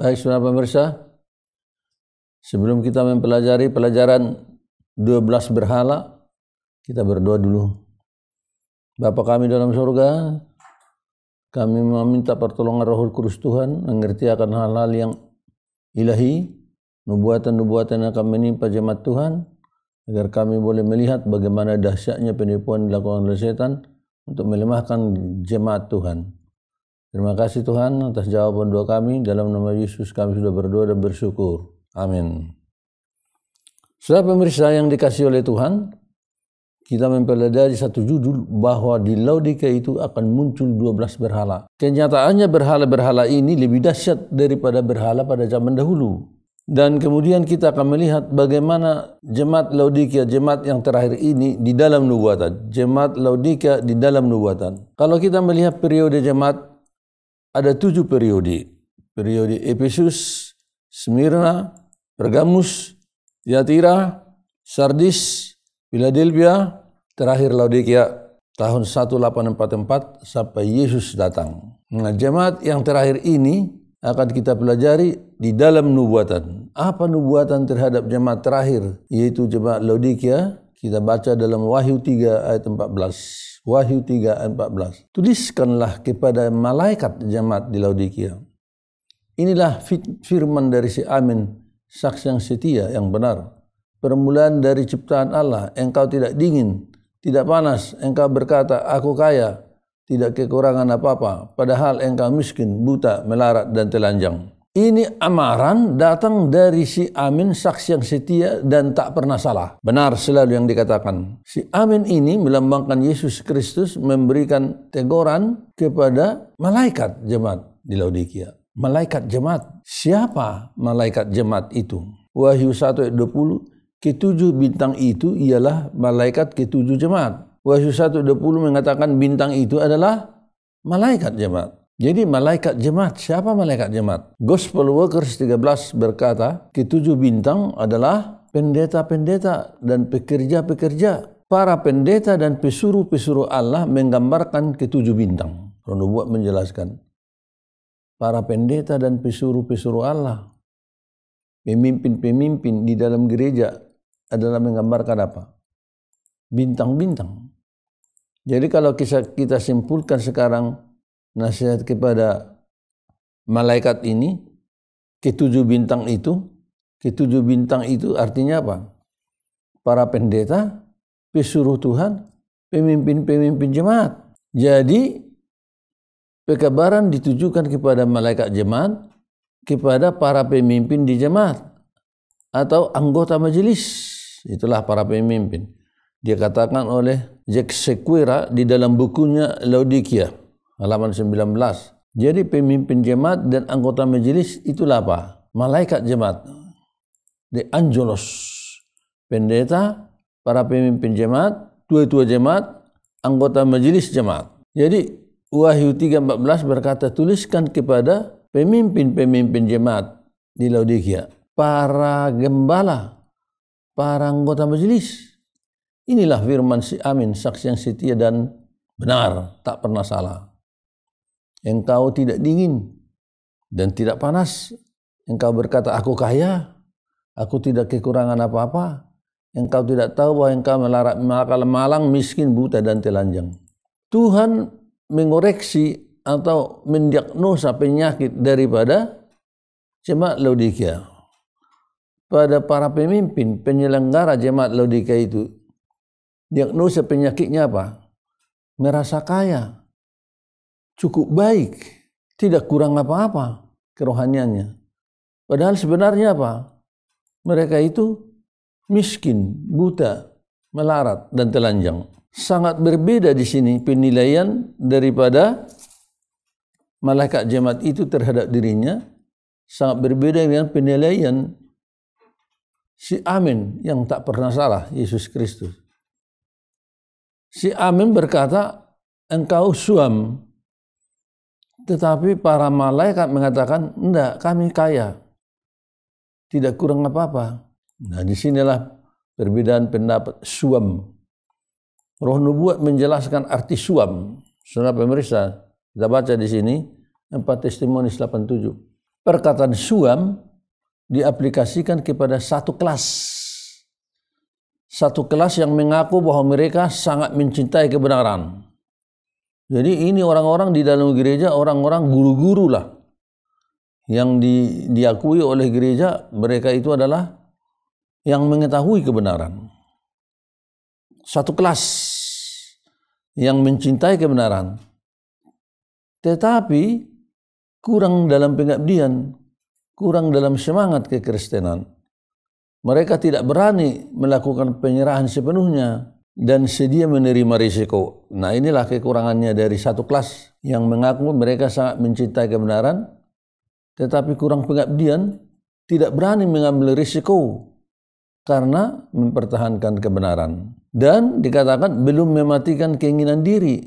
Baik saudara pemirsa, sebelum kita mempelajari pelajaran 12 berhala, kita berdoa dulu. Bapa kami dalam surga, kami meminta pertolongan Roh Kudus Tuhan mengerti akan hal-hal yang ilahi, nubuatan-nubuatan yang akan menimpa jemaat Tuhan, agar kami boleh melihat bagaimana dahsyatnya penipuan dilakukan oleh setan untuk melemahkan jemaat Tuhan. Terima kasih Tuhan atas jawaban doa kami. Dalam nama Yesus kami sudah berdoa dan bersyukur. Amin. Setelah pemirsa yang dikasih oleh Tuhan, kita mempelajari satu judul bahwa di Laodike itu akan muncul 12 berhala. Kenyataannya berhala-berhala ini lebih dahsyat daripada berhala pada zaman dahulu. Dan kemudian kita akan melihat bagaimana jemaat Laodikia, jemaat yang terakhir ini di dalam nubuatan. Jemaat Laodikia di dalam nubuatan. Kalau kita melihat periode jemaat ada tujuh periode. Periode Efesus, Smyrna, Pergamus, Yatira, Sardis, Philadelphia, terakhir Laodikia tahun 1844 sampai Yesus datang. Nah, jemaat yang terakhir ini akan kita pelajari di dalam nubuatan. Apa nubuatan terhadap jemaat terakhir yaitu jemaat Laodikia? Kita baca dalam Wahyu 3 ayat 14. Wahyu 3 ayat 14. Tuliskanlah kepada malaikat jemaat di Laodikia. Inilah firman dari si Amin, saksi yang setia, yang benar. Permulaan dari ciptaan Allah, engkau tidak dingin, tidak panas, engkau berkata, aku kaya, tidak kekurangan apa-apa, padahal engkau miskin, buta, melarat, dan telanjang. Ini amaran datang dari si Amin saksi yang setia dan tak pernah salah. Benar selalu yang dikatakan. Si Amin ini melambangkan Yesus Kristus memberikan teguran kepada malaikat jemaat di Laodikia. Malaikat jemaat. Siapa malaikat jemaat itu? Wahyu 1 ayat 20. Ketujuh bintang itu ialah malaikat ketujuh jemaat. Wahyu 1 ayat 20 mengatakan bintang itu adalah malaikat jemaat. Jadi malaikat jemaat, siapa malaikat jemaat? Gospel Workers 13 berkata, ketujuh bintang adalah pendeta-pendeta dan pekerja-pekerja. Para pendeta dan pesuruh-pesuruh Allah menggambarkan ketujuh bintang. buat menjelaskan. Para pendeta dan pesuruh-pesuruh Allah, pemimpin-pemimpin di dalam gereja adalah menggambarkan apa? Bintang-bintang. Jadi kalau kita simpulkan sekarang, nasihat kepada malaikat ini, ketujuh bintang itu, ketujuh bintang itu artinya apa? Para pendeta, pesuruh Tuhan, pemimpin-pemimpin jemaat. Jadi, pekabaran ditujukan kepada malaikat jemaat, kepada para pemimpin di jemaat, atau anggota majelis. Itulah para pemimpin. Dia katakan oleh Jack Sequeira di dalam bukunya Laodikia halaman 19. Jadi pemimpin jemaat dan anggota majelis itulah apa? Malaikat jemaat. the angelos. Pendeta, para pemimpin jemaat, tua-tua jemaat, anggota majelis jemaat. Jadi Wahyu 3.14 berkata tuliskan kepada pemimpin-pemimpin jemaat di Laodikia, para gembala, para anggota majelis. Inilah firman si Amin, saksi yang setia dan benar, tak pernah salah engkau tidak dingin dan tidak panas. Engkau berkata, aku kaya, aku tidak kekurangan apa-apa. Engkau tidak tahu bahwa engkau melarat, malang, miskin, buta, dan telanjang. Tuhan mengoreksi atau mendiagnosa penyakit daripada jemaat Laodikia. Pada para pemimpin penyelenggara jemaat Laodikia itu, diagnosa penyakitnya apa? Merasa kaya, cukup baik, tidak kurang apa-apa kerohaniannya. Padahal sebenarnya apa? Mereka itu miskin, buta, melarat, dan telanjang. Sangat berbeda di sini penilaian daripada malaikat jemaat itu terhadap dirinya. Sangat berbeda dengan penilaian si Amin yang tak pernah salah, Yesus Kristus. Si Amin berkata, engkau suam, tetapi para malaikat mengatakan, enggak, kami kaya. Tidak kurang apa-apa. Nah, disinilah perbedaan pendapat suam. Roh nubuat menjelaskan arti suam. Saudara pemirsa, kita baca di sini, empat testimoni 87. Perkataan suam diaplikasikan kepada satu kelas. Satu kelas yang mengaku bahwa mereka sangat mencintai kebenaran jadi ini orang-orang di dalam gereja orang-orang guru-guru lah yang di, diakui oleh gereja mereka itu adalah yang mengetahui kebenaran. Satu kelas yang mencintai kebenaran. Tetapi kurang dalam pengabdian, kurang dalam semangat kekristenan. Mereka tidak berani melakukan penyerahan sepenuhnya dan sedia menerima risiko. Nah inilah kekurangannya dari satu kelas yang mengaku mereka sangat mencintai kebenaran, tetapi kurang pengabdian, tidak berani mengambil risiko karena mempertahankan kebenaran. Dan dikatakan belum mematikan keinginan diri,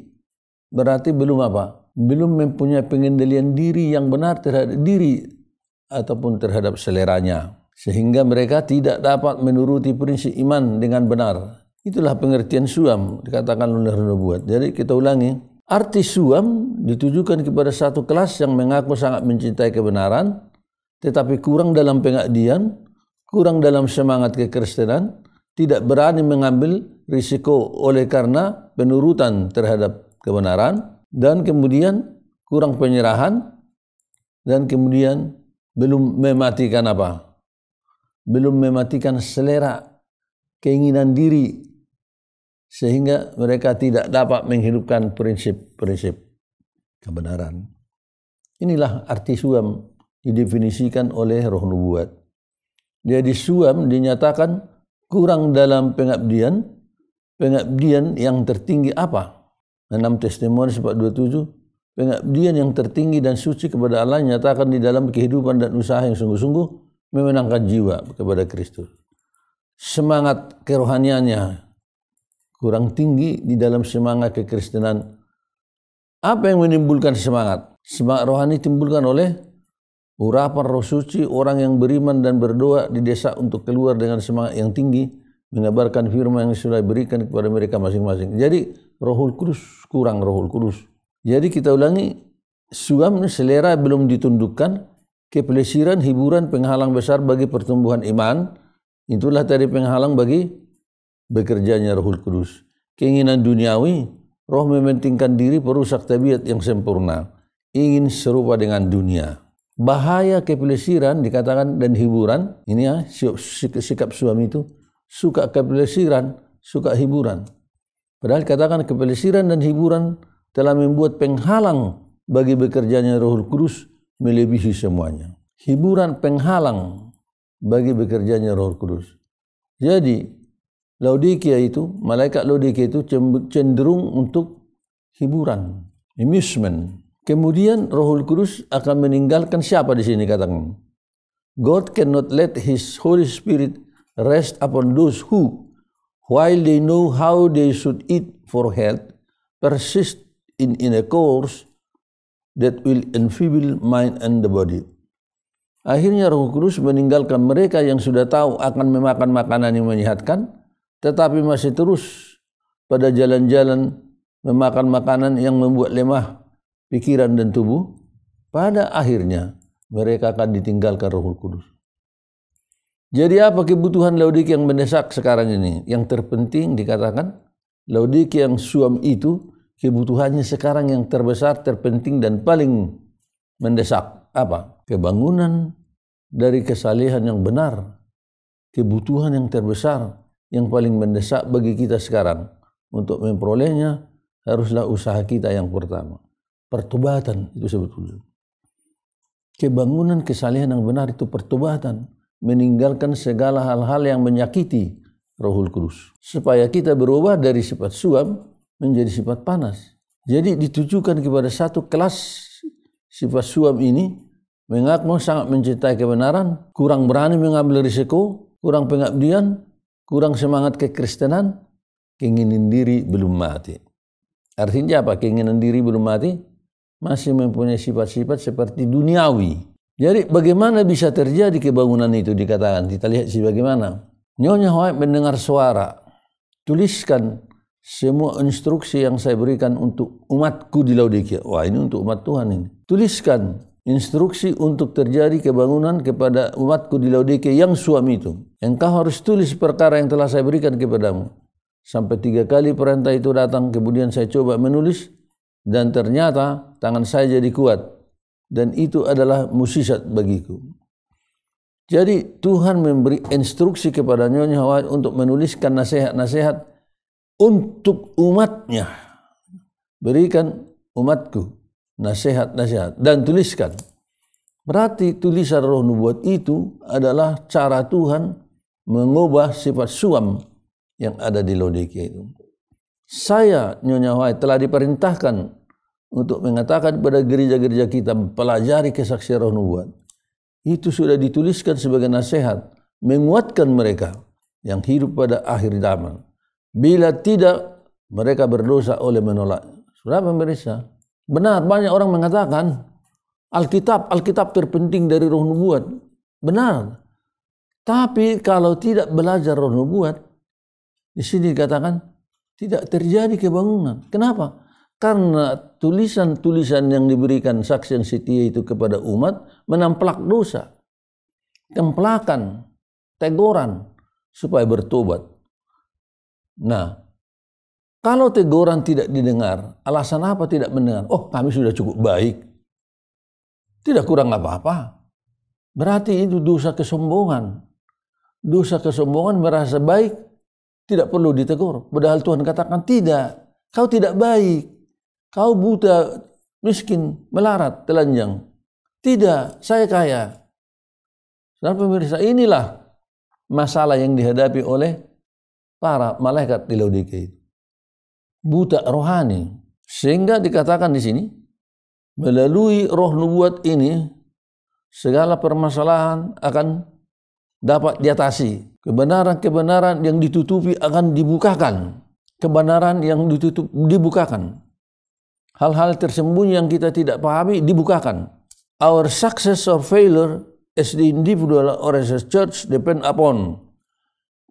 berarti belum apa? Belum mempunyai pengendalian diri yang benar terhadap diri ataupun terhadap seleranya. Sehingga mereka tidak dapat menuruti prinsip iman dengan benar Itulah pengertian suam dikatakan oleh nubuat. Jadi kita ulangi, arti suam ditujukan kepada satu kelas yang mengaku sangat mencintai kebenaran tetapi kurang dalam pengabdian, kurang dalam semangat kekristenan, tidak berani mengambil risiko oleh karena penurutan terhadap kebenaran dan kemudian kurang penyerahan dan kemudian belum mematikan apa? Belum mematikan selera keinginan diri sehingga mereka tidak dapat menghidupkan prinsip-prinsip kebenaran. Inilah arti suam didefinisikan oleh roh nubuat. Jadi suam dinyatakan kurang dalam pengabdian, pengabdian yang tertinggi apa? 6 testimoni 427, pengabdian yang tertinggi dan suci kepada Allah nyatakan di dalam kehidupan dan usaha yang sungguh-sungguh memenangkan jiwa kepada Kristus. Semangat kerohaniannya kurang tinggi di dalam semangat kekristenan. Apa yang menimbulkan semangat? Semangat rohani timbulkan oleh urapan roh suci orang yang beriman dan berdoa di desa untuk keluar dengan semangat yang tinggi mengabarkan firman yang sudah diberikan kepada mereka masing-masing. Jadi rohul kudus kurang rohul kudus. Jadi kita ulangi suam selera belum ditundukkan kepelesiran hiburan penghalang besar bagi pertumbuhan iman itulah tadi penghalang bagi bekerjanya Rohul Kudus. Keinginan duniawi, roh mementingkan diri perusak tabiat yang sempurna, ingin serupa dengan dunia. Bahaya kepelesiran dikatakan dan hiburan, ini ya sikap, suami itu, suka kepelesiran, suka hiburan. Padahal katakan kepelesiran dan hiburan telah membuat penghalang bagi bekerjanya Rohul Kudus melebihi semuanya. Hiburan penghalang bagi bekerjanya Roh Kudus. Jadi Laodikia itu, malaikat Laodikia itu cenderung untuk hiburan, amusement. Kemudian Rohul Kudus akan meninggalkan siapa di sini katakan? God cannot let his Holy Spirit rest upon those who while they know how they should eat for health persist in in a course that will enfeeble mind and the body. Akhirnya Rohul Kudus meninggalkan mereka yang sudah tahu akan memakan makanan yang menyehatkan, tetapi masih terus pada jalan-jalan memakan makanan yang membuat lemah pikiran dan tubuh, pada akhirnya mereka akan ditinggalkan Roh Kudus. Jadi apa kebutuhan Laudik yang mendesak sekarang ini? Yang terpenting dikatakan Laudik yang suam itu kebutuhannya sekarang yang terbesar, terpenting dan paling mendesak. Apa? Kebangunan dari kesalehan yang benar. Kebutuhan yang terbesar yang paling mendesak bagi kita sekarang untuk memperolehnya haruslah usaha kita yang pertama. Pertobatan itu sebetulnya. Kebangunan kesalehan yang benar itu pertobatan. Meninggalkan segala hal-hal yang menyakiti rohul kudus. Supaya kita berubah dari sifat suam menjadi sifat panas. Jadi ditujukan kepada satu kelas sifat suam ini mengaku sangat mencintai kebenaran, kurang berani mengambil risiko, kurang pengabdian, kurang semangat kekristenan, keinginan diri belum mati. Artinya apa? Keinginan diri belum mati, masih mempunyai sifat-sifat seperti duniawi. Jadi bagaimana bisa terjadi kebangunan itu dikatakan? Kita lihat sih bagaimana. Nyonya Hoai mendengar suara. Tuliskan semua instruksi yang saya berikan untuk umatku di Laodikia. Wah ini untuk umat Tuhan ini. Tuliskan instruksi untuk terjadi kebangunan kepada umatku di Laodike yang suami itu. Engkau harus tulis perkara yang telah saya berikan kepadamu. Sampai tiga kali perintah itu datang, kemudian saya coba menulis, dan ternyata tangan saya jadi kuat. Dan itu adalah musisat bagiku. Jadi Tuhan memberi instruksi kepada Nyonya Hawa untuk menuliskan nasihat-nasihat untuk umatnya. Berikan umatku nasihat-nasihat dan tuliskan. Berarti tulisan roh nubuat itu adalah cara Tuhan mengubah sifat suam yang ada di Laodikia itu. Saya Nyonya Wahai telah diperintahkan untuk mengatakan kepada gereja-gereja kita pelajari kesaksian roh nubuat. Itu sudah dituliskan sebagai nasihat menguatkan mereka yang hidup pada akhir zaman. Bila tidak mereka berdosa oleh menolak. Sudah pemirsa, Benar, banyak orang mengatakan Alkitab, Alkitab terpenting dari roh nubuat. Benar. Tapi kalau tidak belajar roh nubuat, di sini dikatakan tidak terjadi kebangunan. Kenapa? Karena tulisan-tulisan yang diberikan saksi yang setia itu kepada umat menamplak dosa, templakan, teguran supaya bertobat. Nah, kalau teguran tidak didengar, alasan apa tidak mendengar? Oh, kami sudah cukup baik. Tidak kurang apa-apa. Berarti itu dosa kesombongan. Dosa kesombongan merasa baik, tidak perlu ditegur. Padahal Tuhan katakan tidak. Kau tidak baik. Kau buta, miskin, melarat, telanjang. Tidak, saya kaya. Dan pemirsa inilah masalah yang dihadapi oleh para malaikat di Laodikea buta rohani. Sehingga dikatakan di sini, melalui roh nubuat ini, segala permasalahan akan dapat diatasi. Kebenaran-kebenaran yang ditutupi akan dibukakan. Kebenaran yang ditutup dibukakan. Hal-hal tersembunyi yang kita tidak pahami dibukakan. Our success or failure as the individual or as a church depend upon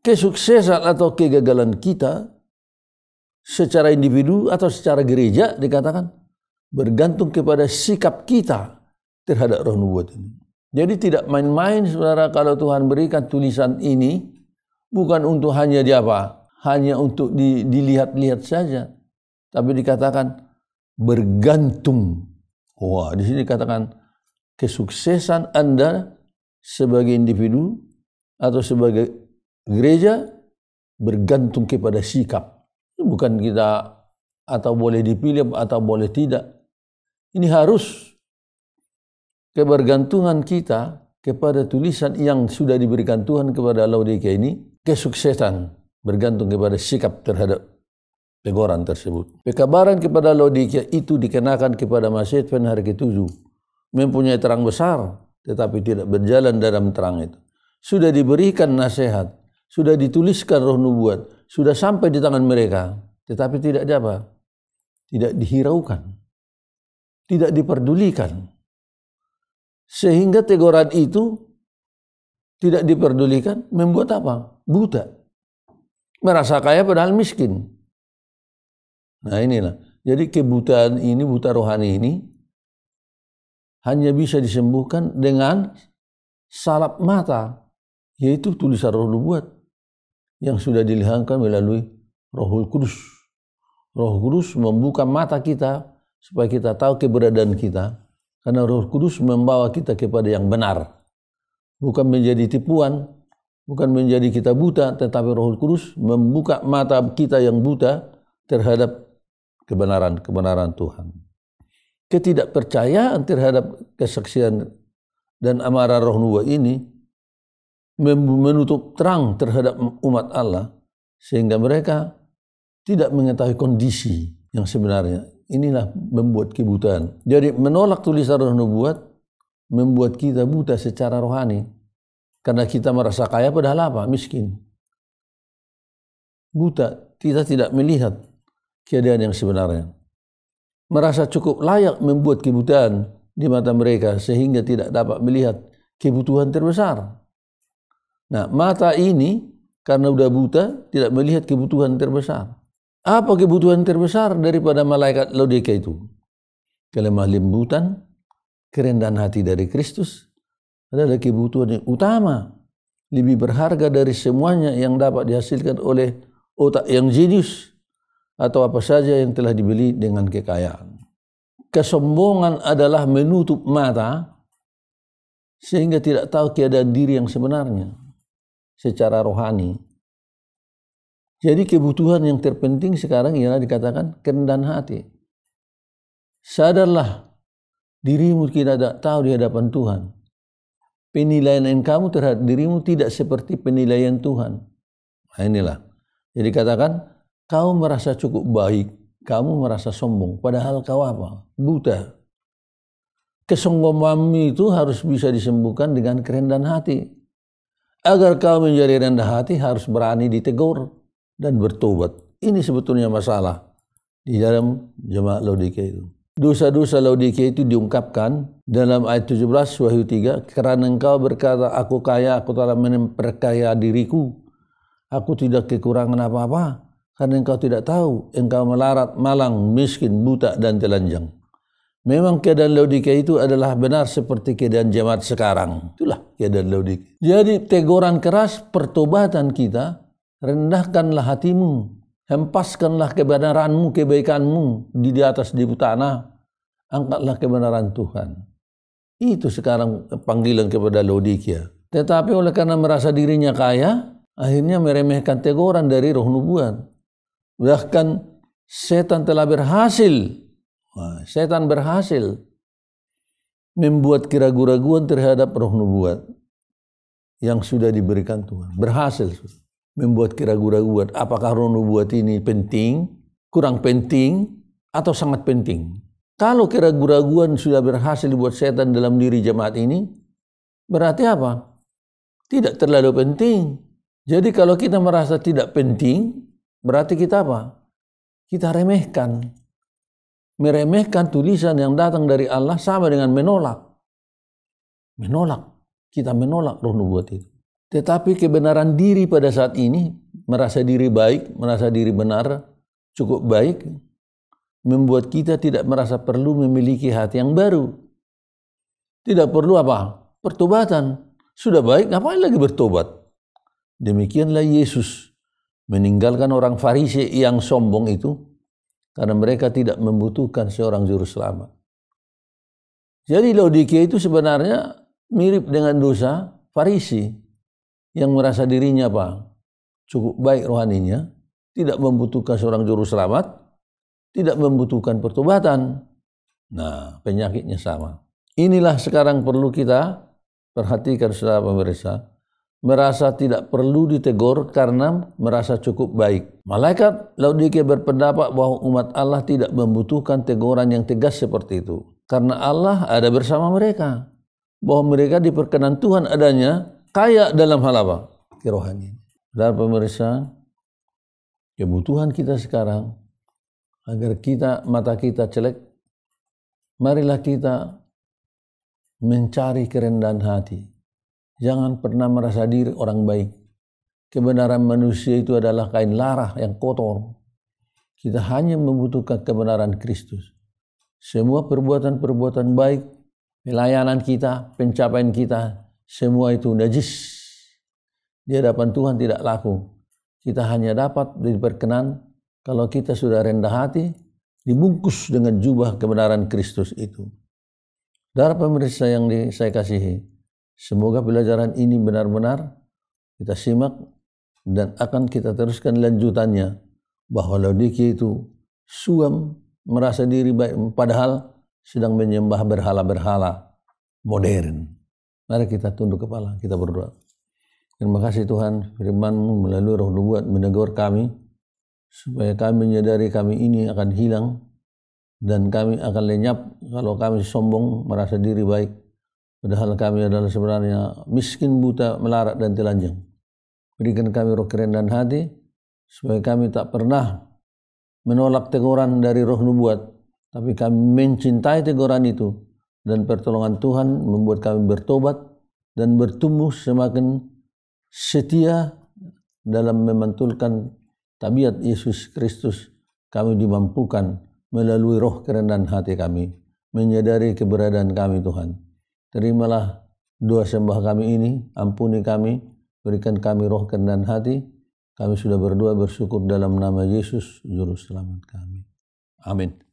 kesuksesan atau kegagalan kita secara individu atau secara gereja dikatakan bergantung kepada sikap kita terhadap roh nubuat ini. Jadi tidak main-main saudara kalau Tuhan berikan tulisan ini bukan untuk hanya di apa? Hanya untuk di, dilihat-lihat saja. Tapi dikatakan bergantung. Wah, di sini dikatakan kesuksesan Anda sebagai individu atau sebagai gereja bergantung kepada sikap bukan kita atau boleh dipilih atau boleh tidak. Ini harus kebergantungan kita kepada tulisan yang sudah diberikan Tuhan kepada Laodikea ini kesuksesan bergantung kepada sikap terhadap pegoran tersebut. Pekabaran kepada Laodikea itu dikenakan kepada Masjid Fen hari ketujuh. Mempunyai terang besar, tetapi tidak berjalan dalam terang itu. Sudah diberikan nasihat, sudah dituliskan roh nubuat, sudah sampai di tangan mereka, tetapi tidak di apa? Tidak dihiraukan. Tidak diperdulikan. Sehingga teguran itu tidak diperdulikan membuat apa? Buta. Merasa kaya padahal miskin. Nah inilah. Jadi kebutaan ini, buta rohani ini hanya bisa disembuhkan dengan salap mata, yaitu tulisan roh buat yang sudah dililangkan melalui Rohul Kudus. Roh Kudus membuka mata kita supaya kita tahu keberadaan kita karena Roh Kudus membawa kita kepada yang benar. Bukan menjadi tipuan, bukan menjadi kita buta, tetapi Roh Kudus membuka mata kita yang buta terhadap kebenaran-kebenaran Tuhan. Ketidakpercayaan terhadap kesaksian dan amarah roh nubuah ini menutup terang terhadap umat Allah sehingga mereka tidak mengetahui kondisi yang sebenarnya. Inilah membuat kebutaan. Jadi menolak tulisan roh nubuat membuat kita buta secara rohani. Karena kita merasa kaya padahal apa? Miskin. Buta, kita tidak melihat keadaan yang sebenarnya. Merasa cukup layak membuat kebutaan di mata mereka sehingga tidak dapat melihat kebutuhan terbesar Nah, mata ini karena udah buta tidak melihat kebutuhan terbesar. Apa kebutuhan terbesar daripada malaikat Laodika itu? Kelemah lembutan, kerendahan hati dari Kristus adalah kebutuhan yang utama, lebih berharga dari semuanya yang dapat dihasilkan oleh otak yang jenius atau apa saja yang telah dibeli dengan kekayaan. Kesombongan adalah menutup mata sehingga tidak tahu keadaan diri yang sebenarnya secara rohani. Jadi kebutuhan yang terpenting sekarang ialah dikatakan kerendahan hati. Sadarlah dirimu tidak tahu di hadapan Tuhan. Penilaian kamu terhadap dirimu tidak seperti penilaian Tuhan. Nah inilah. Jadi katakan, kau merasa cukup baik, kamu merasa sombong. Padahal kau apa? Buta. Kesombonganmu itu harus bisa disembuhkan dengan kerendahan hati Agar kau menjadi rendah hati harus berani ditegur dan bertobat. Ini sebetulnya masalah di dalam jemaat Laodikia itu. Dosa-dosa Laodikia itu diungkapkan dalam ayat 17 Wahyu 3 karena engkau berkata aku kaya aku telah memperkaya diriku aku tidak kekurangan apa-apa karena engkau tidak tahu engkau melarat malang miskin buta dan telanjang Memang keadaan Laodikia itu adalah benar seperti keadaan jemaat sekarang. Itulah keadaan Laodikia. Jadi teguran keras pertobatan kita, rendahkanlah hatimu, hempaskanlah kebenaranmu, kebaikanmu di di atas di tanah, angkatlah kebenaran Tuhan. Itu sekarang panggilan kepada Laodikia. Tetapi oleh karena merasa dirinya kaya, akhirnya meremehkan teguran dari roh nubuat. Bahkan setan telah berhasil setan berhasil membuat keraguan keraguan terhadap roh nubuat yang sudah diberikan Tuhan. Berhasil membuat keraguan keraguan apakah roh nubuat ini penting, kurang penting, atau sangat penting. Kalau keraguan keraguan sudah berhasil dibuat setan dalam diri jemaat ini, berarti apa? Tidak terlalu penting. Jadi kalau kita merasa tidak penting, berarti kita apa? Kita remehkan meremehkan tulisan yang datang dari Allah sama dengan menolak. Menolak. Kita menolak roh nubuat itu. Tetapi kebenaran diri pada saat ini, merasa diri baik, merasa diri benar, cukup baik, membuat kita tidak merasa perlu memiliki hati yang baru. Tidak perlu apa? Pertobatan. Sudah baik, ngapain lagi bertobat? Demikianlah Yesus meninggalkan orang Farisi yang sombong itu karena mereka tidak membutuhkan seorang juru selamat. Jadi Laodikia itu sebenarnya mirip dengan dosa Farisi yang merasa dirinya apa? Cukup baik rohaninya, tidak membutuhkan seorang juru selamat, tidak membutuhkan pertobatan. Nah, penyakitnya sama. Inilah sekarang perlu kita perhatikan saudara pemirsa merasa tidak perlu ditegur karena merasa cukup baik. Malaikat Laodikia berpendapat bahwa umat Allah tidak membutuhkan teguran yang tegas seperti itu. Karena Allah ada bersama mereka. Bahwa mereka diperkenan Tuhan adanya kaya dalam hal apa? Kerohanian. Dan pemirsa, kebutuhan kita sekarang agar kita mata kita celek, marilah kita mencari kerendahan hati Jangan pernah merasa diri orang baik. Kebenaran manusia itu adalah kain larah yang kotor. Kita hanya membutuhkan kebenaran Kristus. Semua perbuatan-perbuatan baik, pelayanan kita, pencapaian kita, semua itu najis. Di hadapan Tuhan tidak laku. Kita hanya dapat diperkenan kalau kita sudah rendah hati, dibungkus dengan jubah kebenaran Kristus itu. Darah pemeriksa yang di, saya kasihi, Semoga pelajaran ini benar-benar kita simak dan akan kita teruskan lanjutannya bahwa Laodike itu suam merasa diri baik padahal sedang menyembah berhala-berhala modern. Mari kita tunduk kepala, kita berdoa. Terima kasih Tuhan firman melalui roh nubuat menegur kami supaya kami menyadari kami ini akan hilang dan kami akan lenyap kalau kami sombong merasa diri baik Padahal kami adalah sebenarnya miskin, buta, melarat, dan telanjang. Berikan kami roh keren dan hati, supaya kami tak pernah menolak teguran dari roh nubuat, tapi kami mencintai teguran itu. Dan pertolongan Tuhan membuat kami bertobat dan bertumbuh semakin setia dalam memantulkan tabiat Yesus Kristus. Kami dimampukan melalui roh kerendahan hati kami, menyadari keberadaan kami Tuhan terimalah dua sembah kami ini, ampuni kami, berikan kami roh dan hati. Kami sudah berdoa bersyukur dalam nama Yesus, Juru Selamat kami. Amin.